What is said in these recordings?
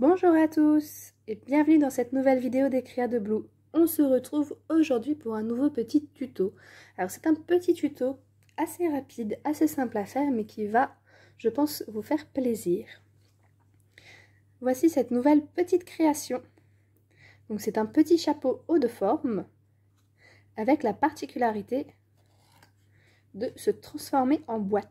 Bonjour à tous et bienvenue dans cette nouvelle vidéo Créas de Blue. On se retrouve aujourd'hui pour un nouveau petit tuto. Alors c'est un petit tuto assez rapide, assez simple à faire mais qui va, je pense, vous faire plaisir. Voici cette nouvelle petite création. Donc c'est un petit chapeau haut de forme avec la particularité de se transformer en boîte.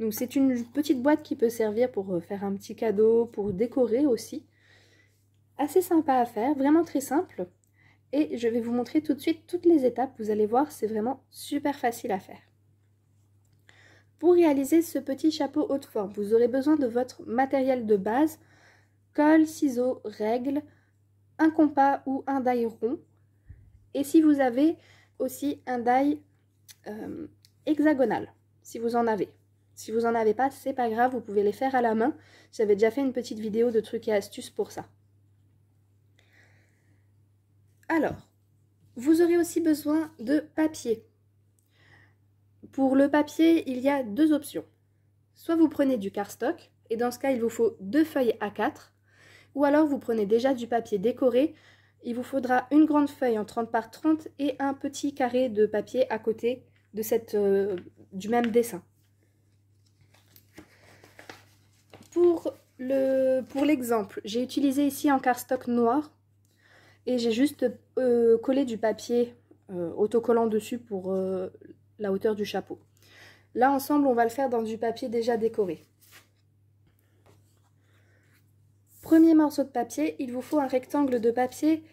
Donc c'est une petite boîte qui peut servir pour euh, faire un petit cadeau, pour décorer aussi. Assez sympa à faire, vraiment très simple. Et je vais vous montrer tout de suite toutes les étapes. Vous allez voir, c'est vraiment super facile à faire. Pour réaliser ce petit chapeau haute forme, vous aurez besoin de votre matériel de base, colle, ciseaux, règles, un compas ou un die rond. Et si vous avez aussi un die euh, hexagonal, si vous en avez. Si vous en avez pas, c'est pas grave, vous pouvez les faire à la main. J'avais déjà fait une petite vidéo de trucs et astuces pour ça. Alors, vous aurez aussi besoin de papier. Pour le papier, il y a deux options. Soit vous prenez du cardstock, et dans ce cas, il vous faut deux feuilles A4, ou alors vous prenez déjà du papier décoré. Il vous faudra une grande feuille en 30 par 30 et un petit carré de papier à côté de cette, euh, du même dessin. pour l'exemple, j'ai utilisé ici un carstock noir et j'ai juste euh, collé du papier euh, autocollant dessus pour euh, la hauteur du chapeau. Là, ensemble, on va le faire dans du papier déjà décoré. Premier morceau de papier, il vous faut un rectangle de papier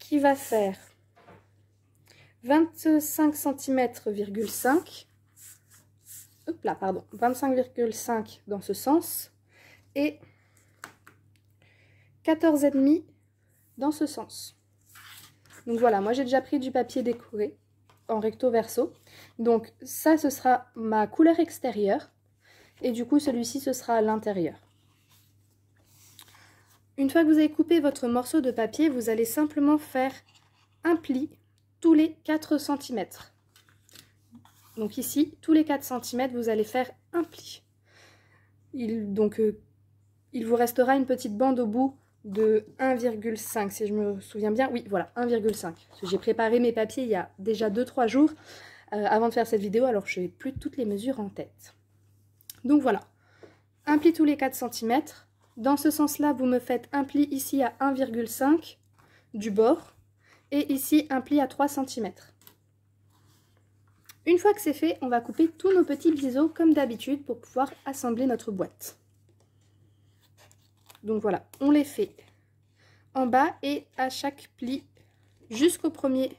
qui va faire 25 cm,5 pardon, 25,5 dans ce sens et 14,5 dans ce sens. Donc voilà, moi j'ai déjà pris du papier décoré en recto verso. Donc ça, ce sera ma couleur extérieure. Et du coup, celui-ci, ce sera à l'intérieur. Une fois que vous avez coupé votre morceau de papier, vous allez simplement faire un pli tous les 4 cm. Donc ici, tous les 4 cm, vous allez faire un pli. Il, donc, euh, il vous restera une petite bande au bout de 1,5, si je me souviens bien. Oui, voilà, 1,5. J'ai préparé mes papiers il y a déjà 2-3 jours euh, avant de faire cette vidéo, alors je n'ai plus toutes les mesures en tête. Donc voilà, un pli tous les 4 cm. Dans ce sens-là, vous me faites un pli ici à 1,5 du bord et ici un pli à 3 cm. Une fois que c'est fait, on va couper tous nos petits biseaux comme d'habitude pour pouvoir assembler notre boîte. Donc voilà, on les fait en bas et à chaque pli jusqu'au premier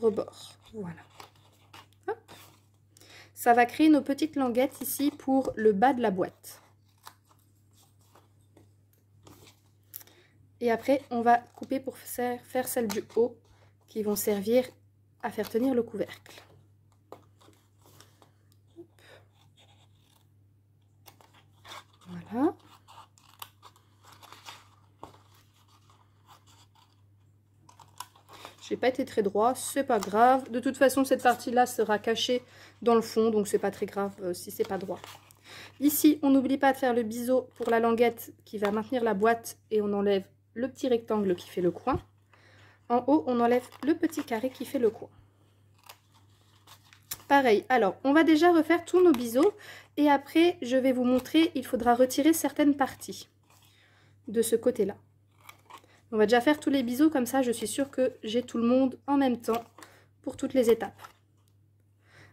rebord. Voilà. Ça va créer nos petites languettes ici pour le bas de la boîte. Et après, on va couper pour faire, faire celles du haut qui vont servir à faire tenir le couvercle. Voilà. J'ai pas été très droit, c'est pas grave. De toute façon, cette partie-là sera cachée dans le fond, donc c'est pas très grave euh, si c'est pas droit. Ici, on n'oublie pas de faire le biseau pour la languette qui va maintenir la boîte et on enlève le petit rectangle qui fait le coin. En haut, on enlève le petit carré qui fait le coin. Pareil, alors on va déjà refaire tous nos biseaux et après je vais vous montrer, il faudra retirer certaines parties de ce côté-là. On va déjà faire tous les biseaux comme ça, je suis sûre que j'ai tout le monde en même temps pour toutes les étapes.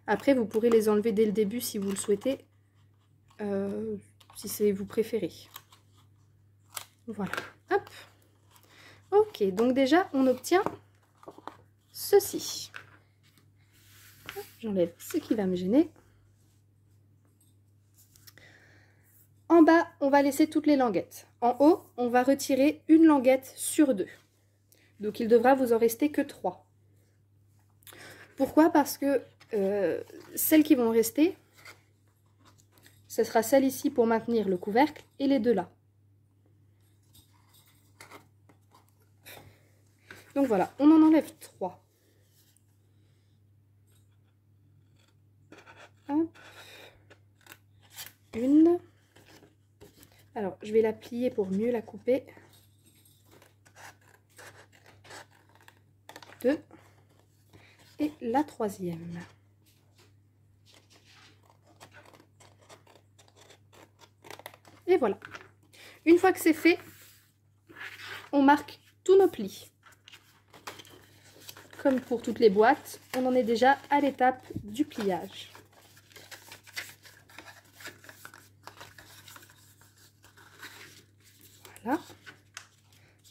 Après, vous pourrez les enlever dès le début si vous le souhaitez, euh, si c'est vous préférez. Voilà. Ok, donc déjà, on obtient ceci. J'enlève ce qui va me gêner. En bas, on va laisser toutes les languettes. En haut, on va retirer une languette sur deux. Donc il devra vous en rester que trois. Pourquoi Parce que euh, celles qui vont rester, ce sera celle ici pour maintenir le couvercle et les deux là. Donc voilà, on en enlève 3. Une. Alors, je vais la plier pour mieux la couper. Deux. Et la troisième. Et voilà. Une fois que c'est fait, on marque tous nos plis pour toutes les boîtes, on en est déjà à l'étape du pliage. Voilà.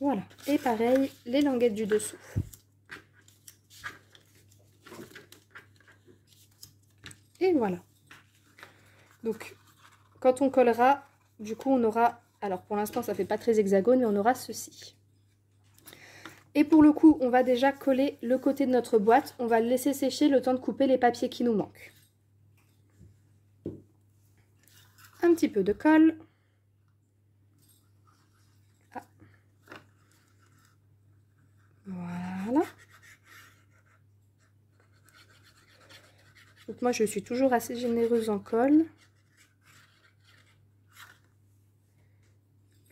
Voilà. Et pareil, les languettes du dessous. Et voilà. Donc, quand on collera, du coup, on aura... Alors, pour l'instant, ça fait pas très hexagone, mais on aura ceci. Et pour le coup, on va déjà coller le côté de notre boîte. On va le laisser sécher le temps de couper les papiers qui nous manquent. Un petit peu de colle. Ah. Voilà. Donc moi, je suis toujours assez généreuse en colle.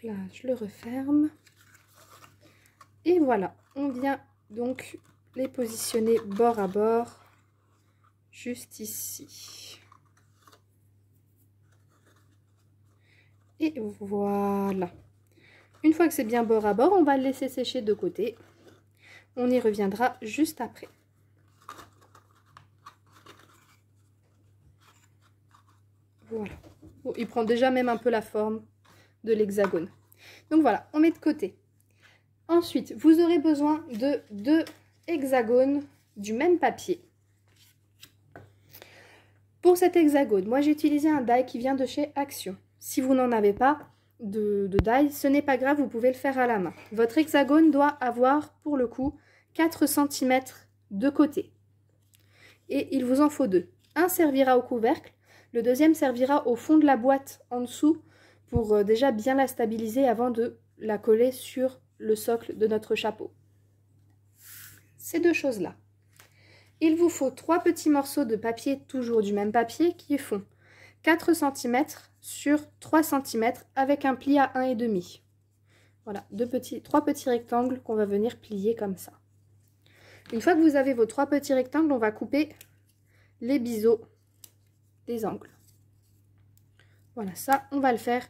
Là, je le referme. Et voilà, on vient donc les positionner bord à bord, juste ici. Et voilà. Une fois que c'est bien bord à bord, on va le laisser sécher de côté. On y reviendra juste après. Voilà. il prend déjà même un peu la forme de l'hexagone. Donc voilà, on met de côté. Ensuite, vous aurez besoin de deux hexagones du même papier. Pour cet hexagone, moi j'ai utilisé un die qui vient de chez Action. Si vous n'en avez pas de, die, ce n'est pas grave, vous pouvez le faire à la main. Votre hexagone doit avoir, pour le coup, 4 cm de côté. Et il vous en faut deux. Un servira au couvercle, le deuxième servira au fond de la boîte en dessous pour euh, déjà bien la stabiliser avant de la coller sur le socle de notre chapeau. Ces deux choses-là. Il vous faut trois petits morceaux de papier, toujours du même papier, qui font 4 cm sur 3 cm avec un pli à 1,5. Voilà, deux petits, trois petits rectangles qu'on va venir plier comme ça. Une fois que vous avez vos trois petits rectangles, on va couper les biseaux des angles. Voilà, ça, on va le faire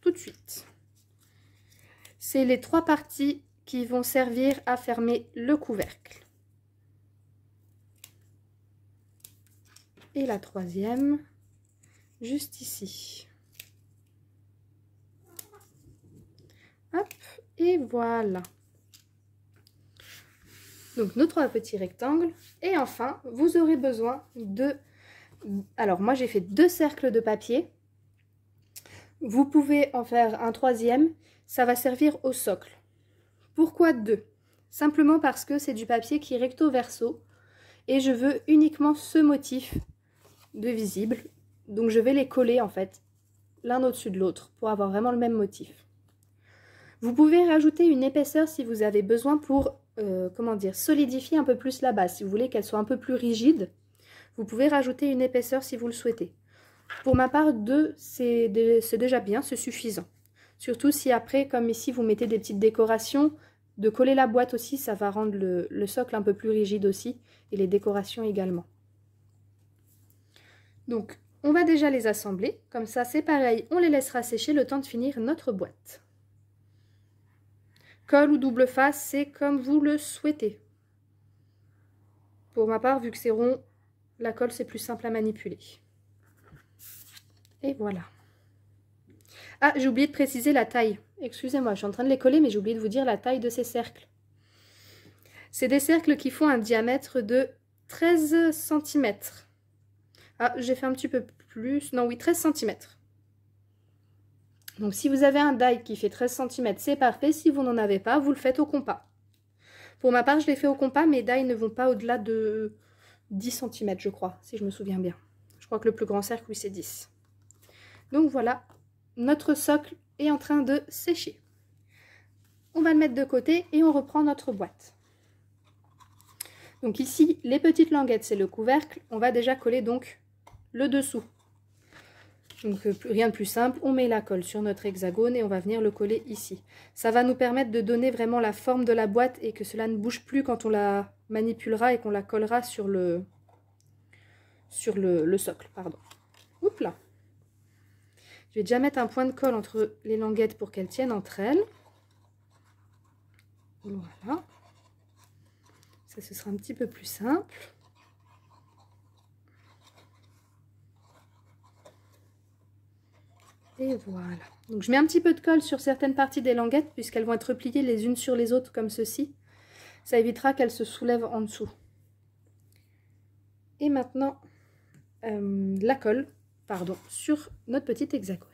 tout de suite. C'est les trois parties qui vont servir à fermer le couvercle. Et la troisième, juste ici. Hop, et voilà. Donc nos trois petits rectangles. Et enfin, vous aurez besoin de... Alors moi j'ai fait deux cercles de papier. Vous pouvez en faire un troisième ça va servir au socle. Pourquoi deux Simplement parce que c'est du papier qui est recto verso et je veux uniquement ce motif de visible. Donc je vais les coller en fait l'un au-dessus de l'autre pour avoir vraiment le même motif. Vous pouvez rajouter une épaisseur si vous avez besoin pour euh, comment dire, solidifier un peu plus la base. Si vous voulez qu'elle soit un peu plus rigide, vous pouvez rajouter une épaisseur si vous le souhaitez. Pour ma part, deux, c'est déjà bien, c'est suffisant. Surtout si après, comme ici, vous mettez des petites décorations, de coller la boîte aussi, ça va rendre le, socle un peu plus rigide aussi, et les décorations également. Donc, on va déjà les assembler. Comme ça, c'est pareil, on les laissera sécher le temps de finir notre boîte. Colle ou double face, c'est comme vous le souhaitez. Pour ma part, vu que c'est rond, la colle, c'est plus simple à manipuler. Et voilà. Ah, j'ai oublié de préciser la taille. Excusez-moi, je suis en train de les coller, mais j'ai oublié de vous dire la taille de ces cercles. C'est des cercles qui font un diamètre de 13 cm. Ah, j'ai fait un petit peu plus. Non, oui, 13 cm. Donc si vous avez un die qui fait 13 cm, c'est parfait. Si vous n'en avez pas, vous le faites au compas. Pour ma part, je l'ai fait au compas, mes die ne vont pas au-delà de 10 cm, je crois, si je me souviens bien. Je crois que le plus grand cercle, oui, c'est 10. Donc voilà, notre socle est en train de sécher. On va le mettre de côté et on reprend notre boîte. Donc ici, les petites languettes, c'est le couvercle. On va déjà coller donc le dessous. Donc euh, rien de plus simple, on met la colle sur notre hexagone et on va venir le coller ici. Ça va nous permettre de donner vraiment la forme de la boîte et que cela ne bouge plus quand on la manipulera et qu'on la collera sur le, sur le, socle. Pardon. Oups là vais déjà mettre un point de colle entre les languettes pour qu'elles tiennent entre elles. Voilà. Ça, ce sera un petit peu plus simple. Et voilà. Donc je mets un petit peu de colle sur certaines parties des languettes puisqu'elles vont être repliées les unes sur les autres comme ceci. Ça évitera qu'elles se soulèvent en dessous. Et maintenant, euh, la colle pardon, sur notre petit hexagone.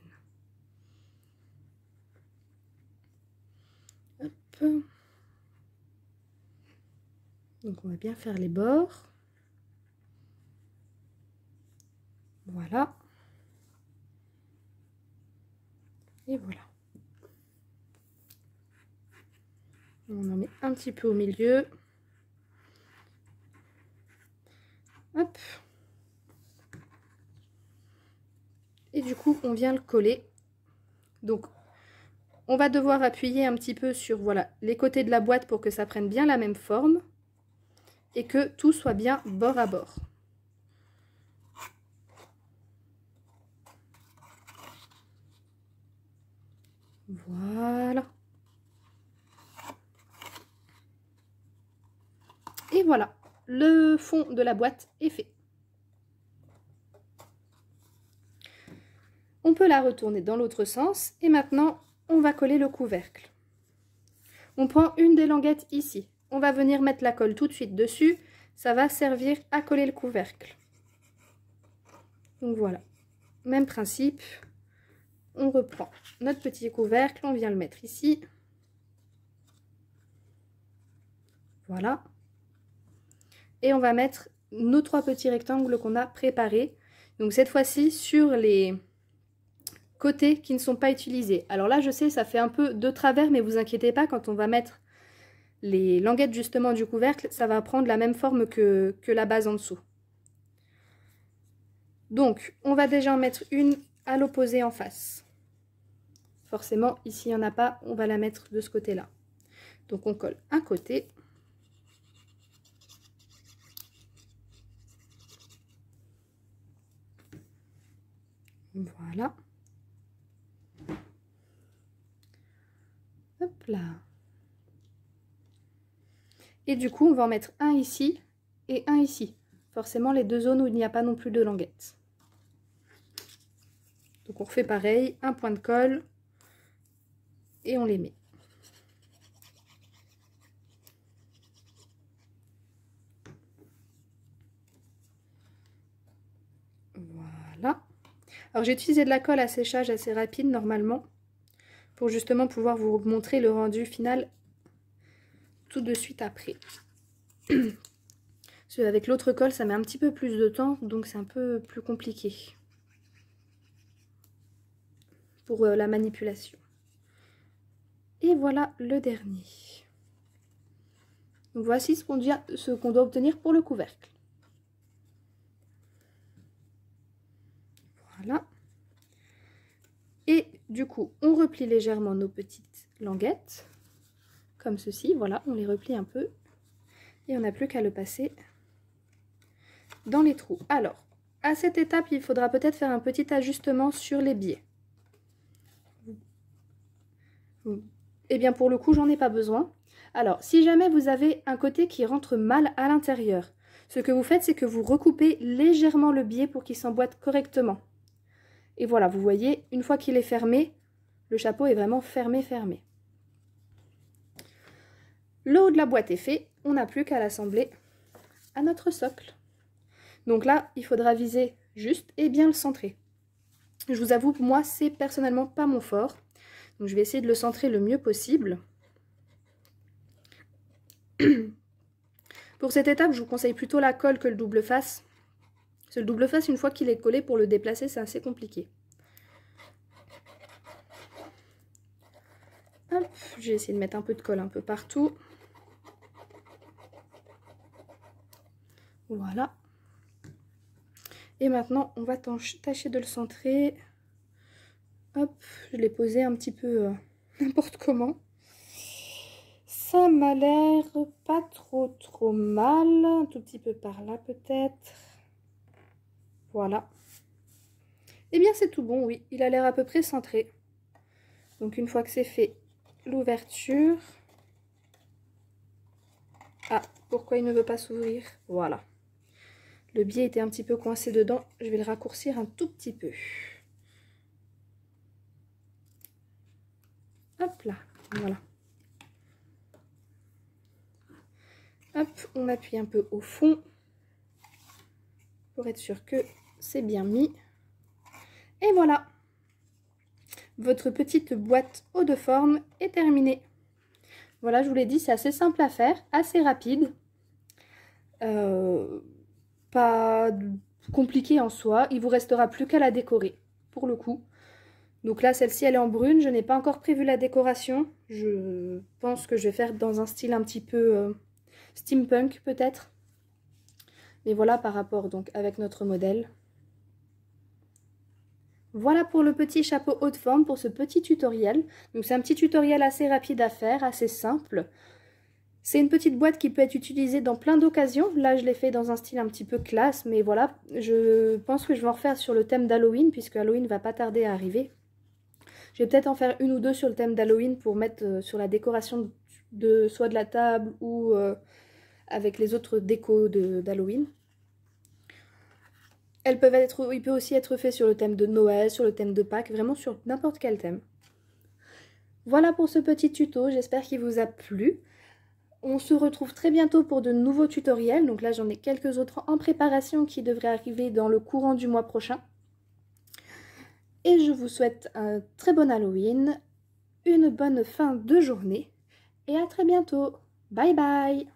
Donc on va bien faire les bords. Voilà. Et voilà. On en met un petit peu au milieu. Hop. Et du coup, on vient le coller. Donc, on va devoir appuyer un petit peu sur voilà, les côtés de la boîte pour que ça prenne bien la même forme et que tout soit bien bord à bord. Voilà. Et voilà, le fond de la boîte est fait. On peut la retourner dans l'autre sens et maintenant on va coller le couvercle. On prend une des languettes ici. On va venir mettre la colle tout de suite dessus. Ça va servir à coller le couvercle. Donc voilà, même principe. On reprend notre petit couvercle, on vient le mettre ici. Voilà. Et on va mettre nos trois petits rectangles qu'on a préparés. Donc cette fois-ci sur les côtés qui ne sont pas utilisés. Alors là, je sais, ça fait un peu de travers, mais vous inquiétez pas, quand on va mettre les languettes justement du couvercle, ça va prendre la même forme que, que la base en dessous. Donc, on va déjà en mettre une à l'opposé en face. Forcément, ici, il n'y en a pas, on va la mettre de ce côté-là. Donc, on colle un côté. Voilà. Et du coup, on va en mettre un ici et un ici. Forcément, les deux zones où il n'y a pas non plus de languettes. Donc on refait pareil, un point de colle et on les met. Voilà. Alors j'ai utilisé de la colle à séchage assez rapide normalement pour justement pouvoir vous montrer le rendu final tout de suite après. Avec l'autre colle, ça met un petit peu plus de temps, donc c'est un peu plus compliqué pour euh, la manipulation. Et voilà le dernier. voici ce qu'on doit obtenir pour le couvercle. Voilà. Et du coup, on replie légèrement nos petites languettes, comme ceci. Voilà, on les replie un peu. Et on n'a plus qu'à le passer dans les trous. Alors, à cette étape, il faudra peut-être faire un petit ajustement sur les biais. Eh bien, pour le coup, j'en ai pas besoin. Alors, si jamais vous avez un côté qui rentre mal à l'intérieur, ce que vous faites, c'est que vous recoupez légèrement le biais pour qu'il s'emboîte correctement. Et voilà, vous voyez, une fois qu'il est fermé, le chapeau est vraiment fermé, fermé. Le haut de la boîte est fait, on n'a plus qu'à l'assembler à notre socle. Donc là, il faudra viser juste et bien le centrer. Je vous avoue, moi, c'est personnellement pas mon fort. Donc je vais essayer de le centrer le mieux possible. Pour cette étape, je vous conseille plutôt la colle que le double face. Ce double face, une fois qu'il est collé, pour le déplacer, c'est assez compliqué. Hop, j'ai essayé de mettre un peu de colle un peu partout. Voilà. Et maintenant, on va tâcher de le centrer. Hop, je l'ai posé un petit peu euh, n'importe comment. Ça m'a l'air pas trop trop mal. Un tout petit peu par là peut-être. Voilà. Eh bien, c'est tout bon, oui. Il a l'air à peu près centré. Donc, une fois que c'est fait, l'ouverture. Ah, pourquoi il ne veut pas s'ouvrir Voilà. Le biais était un petit peu coincé dedans. Je vais le raccourcir un tout petit peu. Hop là, voilà. Hop, on appuie un peu au fond pour être sûr que c'est bien mis. Et voilà, votre petite boîte haut de forme est terminée. Voilà, je vous l'ai dit, c'est assez simple à faire, assez rapide. Euh, pas compliqué en soi, il vous restera plus qu'à la décorer, pour le coup. Donc là, celle-ci, elle est en brune. Je n'ai pas encore prévu la décoration. Je pense que je vais faire dans un style un petit peu euh, steampunk, peut-être. Mais voilà, par rapport donc avec notre modèle. Voilà pour le petit chapeau haute forme pour ce petit tutoriel. Donc c'est un petit tutoriel assez rapide à faire, assez simple. C'est une petite boîte qui peut être utilisée dans plein d'occasions. Là, je l'ai fait dans un style un petit peu classe, mais voilà, je pense que je vais en refaire sur le thème d'Halloween, puisque Halloween va pas tarder à arriver. Je vais peut-être en faire une ou deux sur le thème d'Halloween pour mettre euh, sur la décoration de soit de la table ou euh, avec les autres décos d'Halloween. Elles peuvent être, il peut aussi être fait sur le thème de Noël, sur le thème de Pâques, vraiment sur n'importe quel thème. Voilà pour ce petit tuto, j'espère qu'il vous a plu. On se retrouve très bientôt pour de nouveaux tutoriels, donc là j'en ai quelques autres en préparation qui devraient arriver dans le courant du mois prochain. Et je vous souhaite un très bon Halloween, une bonne fin de journée et à très bientôt. Bye bye